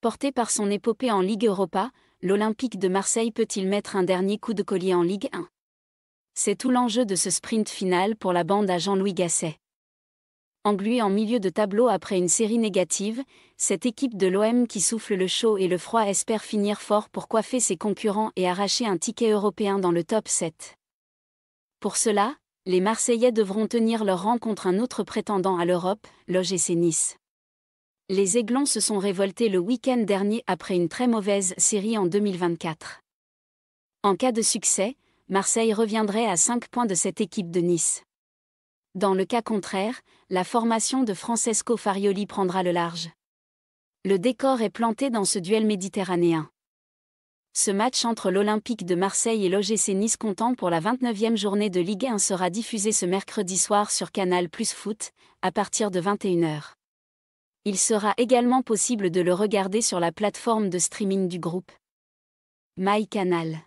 Porté par son épopée en Ligue Europa, l'Olympique de Marseille peut-il mettre un dernier coup de collier en Ligue 1 C'est tout l'enjeu de ce sprint final pour la bande à Jean-Louis Gasset. Englué en milieu de tableau après une série négative, cette équipe de l'OM qui souffle le chaud et le froid espère finir fort pour coiffer ses concurrents et arracher un ticket européen dans le top 7. Pour cela, les Marseillais devront tenir leur rang contre un autre prétendant à l'Europe, l'OGC Nice les Aiglons se sont révoltés le week-end dernier après une très mauvaise série en 2024. En cas de succès, Marseille reviendrait à 5 points de cette équipe de Nice. Dans le cas contraire, la formation de Francesco Farioli prendra le large. Le décor est planté dans ce duel méditerranéen. Ce match entre l'Olympique de Marseille et l'OGC Nice comptant pour la 29e journée de Ligue 1 sera diffusé ce mercredi soir sur Canal Plus Foot, à partir de 21h. Il sera également possible de le regarder sur la plateforme de streaming du groupe. MyCanal.